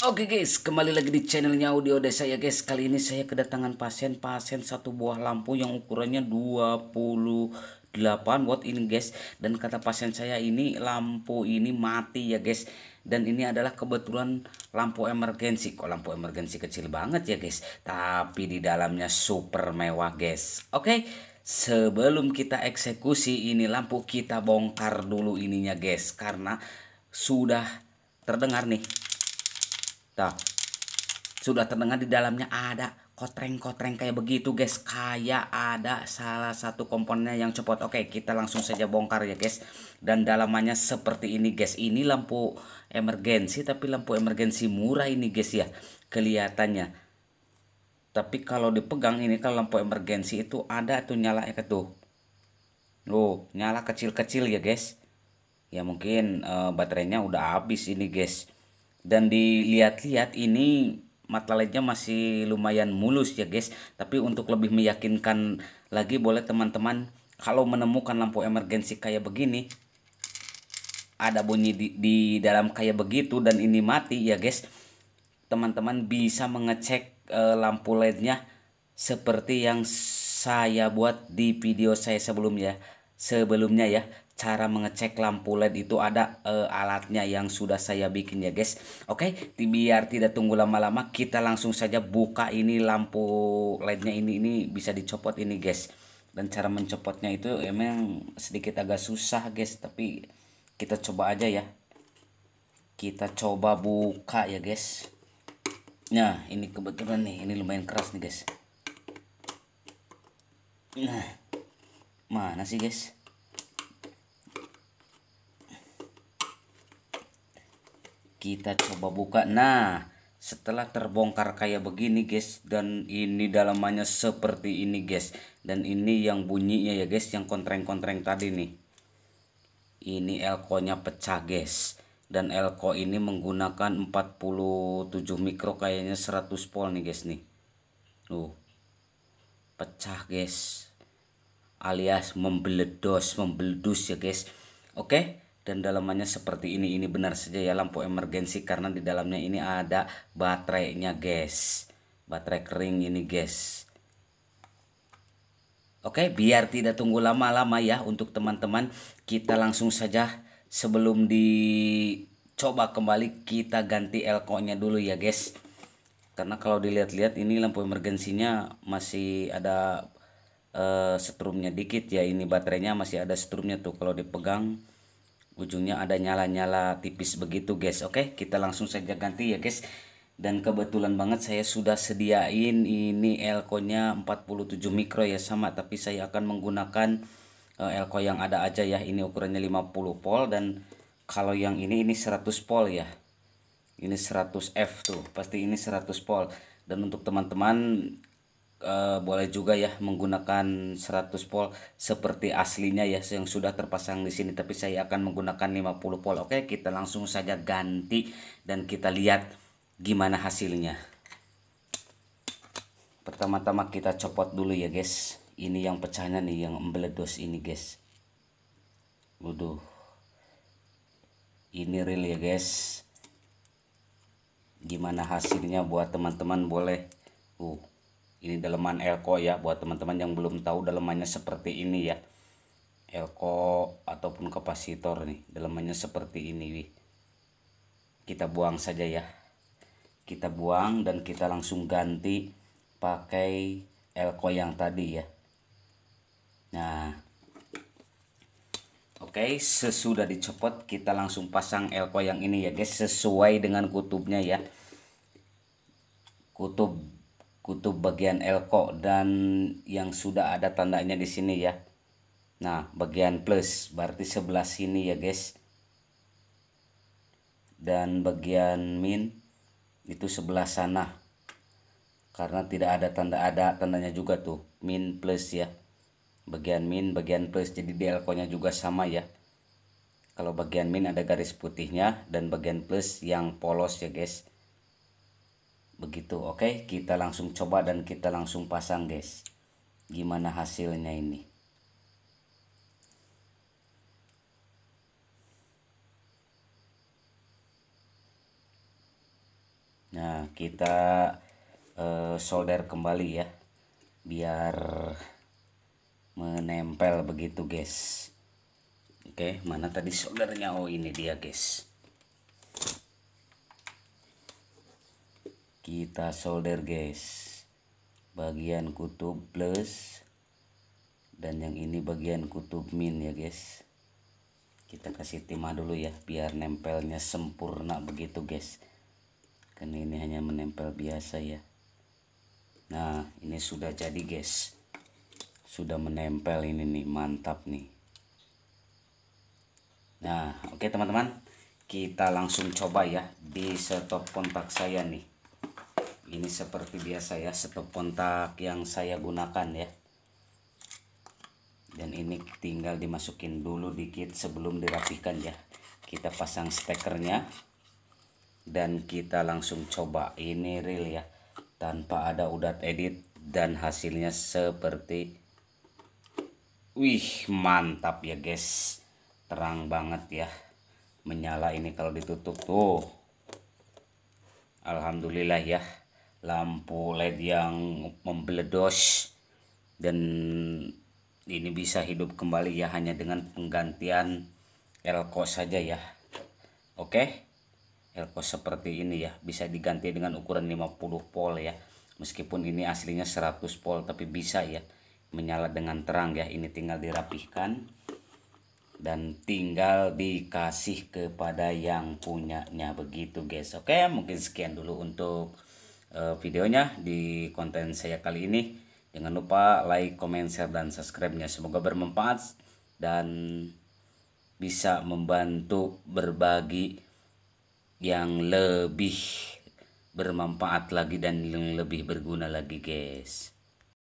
Oke okay guys, kembali lagi di channelnya Audio Desa ya guys. Kali ini saya kedatangan pasien-pasien satu buah lampu yang ukurannya 28 watt ini guys. Dan kata pasien saya ini lampu ini mati ya guys. Dan ini adalah kebetulan lampu emergensi. Kok lampu emergensi kecil banget ya guys. Tapi di dalamnya super mewah guys. Oke. Okay? Sebelum kita eksekusi ini lampu kita bongkar dulu ininya guys karena sudah terdengar nih Tuh. Sudah terdengar di dalamnya ada kotreng-kotreng kayak begitu guys. Kayak ada salah satu komponennya yang copot. Oke, kita langsung saja bongkar ya guys. Dan dalamannya seperti ini guys. Ini lampu emergensi tapi lampu emergensi murah ini guys ya. Kelihatannya tapi kalau dipegang ini kalau lampu emergensi itu ada tuh nyala ya tuh loh nyala kecil-kecil ya guys ya mungkin uh, baterainya udah habis ini guys dan dilihat-lihat ini mata lednya masih lumayan mulus ya guys tapi untuk lebih meyakinkan lagi boleh teman-teman kalau menemukan lampu emergensi kayak begini ada bunyi di, di dalam kayak begitu dan ini mati ya guys teman-teman bisa mengecek e, lampu lednya seperti yang saya buat di video saya sebelumnya sebelumnya ya cara mengecek lampu LED itu ada uh, alatnya yang sudah saya bikin ya guys Oke okay? biar tidak tunggu lama-lama kita langsung saja buka ini lampu lednya ini ini bisa dicopot ini guys dan cara mencopotnya itu emang sedikit agak susah guys tapi kita coba aja ya kita coba buka ya guys Nah ini kebetulan nih ini lumayan keras nih guys Nah mana sih guys kita coba buka nah setelah terbongkar kayak begini guys dan ini dalamannya seperti ini guys dan ini yang bunyinya ya guys yang kontreng-kontreng tadi nih ini elko nya pecah guys dan elko ini menggunakan 47 mikro kayaknya 100 volt nih guys nih tuh pecah guys alias membeledos membeledus ya guys oke okay? dan dalamannya seperti ini ini benar saja ya lampu emergensi karena di dalamnya ini ada baterainya guys baterai kering ini guys Oke biar tidak tunggu lama-lama ya untuk teman-teman kita langsung saja sebelum dicoba kembali kita ganti elko nya dulu ya guys karena kalau dilihat-lihat ini lampu emergensinya masih ada uh, setrumnya dikit ya ini baterainya masih ada setrumnya tuh kalau dipegang ujungnya ada nyala-nyala tipis begitu guys oke kita langsung saja ganti ya guys dan kebetulan banget saya sudah sediain ini elko nya 47 mikro ya sama tapi saya akan menggunakan eh, elko yang ada aja ya ini ukurannya 50 volt dan kalau yang ini ini 100 volt ya ini 100 F tuh pasti ini 100 volt dan untuk teman-teman Eh, boleh juga ya menggunakan 100 volt seperti aslinya ya yang sudah terpasang di sini tapi saya akan menggunakan 50 volt oke kita langsung saja ganti dan kita lihat gimana hasilnya pertama-tama kita copot dulu ya guys ini yang pecahnya nih yang meledos ini guys waduh ini real ya guys gimana hasilnya buat teman-teman boleh uh ini daleman elko ya buat teman-teman yang belum tahu dalemannya seperti ini ya elko ataupun kapasitor nih dalemannya seperti ini wih. kita buang saja ya kita buang dan kita langsung ganti pakai elko yang tadi ya nah Oke, okay, sesudah dicopot kita langsung pasang elko yang ini ya guys, sesuai dengan kutubnya ya. Kutub kutub bagian elko dan yang sudah ada tandanya di sini ya nah bagian plus berarti sebelah sini ya guys dan bagian min itu sebelah sana karena tidak ada tanda ada tandanya juga tuh min plus ya bagian min bagian plus jadi di nya juga sama ya kalau bagian min ada garis putihnya dan bagian plus yang polos ya guys begitu oke okay? kita langsung coba dan kita langsung pasang guys gimana hasilnya ini nah kita uh, solder kembali ya biar menempel begitu guys oke okay, mana tadi soldernya oh ini dia guys kita solder guys bagian kutub plus dan yang ini bagian kutub min ya guys kita kasih timah dulu ya biar nempelnya sempurna begitu guys karena ini hanya menempel biasa ya nah ini sudah jadi guys sudah menempel ini nih mantap nih nah oke okay, teman-teman kita langsung coba ya di setop kontak saya nih ini seperti biasa ya stop kontak yang saya gunakan ya dan ini tinggal dimasukin dulu dikit sebelum dirapikan ya kita pasang stekernya dan kita langsung coba ini real ya tanpa ada udat edit dan hasilnya seperti wih mantap ya guys terang banget ya menyala ini kalau ditutup tuh Alhamdulillah ya lampu led yang membeledos dan ini bisa hidup kembali ya hanya dengan penggantian elko saja ya oke okay? elko seperti ini ya bisa diganti dengan ukuran 50 volt ya meskipun ini aslinya 100 volt tapi bisa ya menyala dengan terang ya ini tinggal dirapihkan dan tinggal dikasih kepada yang punyanya begitu guys oke mungkin sekian dulu untuk Eh, videonya di konten saya kali ini. Jangan lupa like, comment, share, dan subscribe-nya. Semoga bermanfaat dan bisa membantu berbagi yang lebih bermanfaat lagi dan yang lebih berguna lagi guys.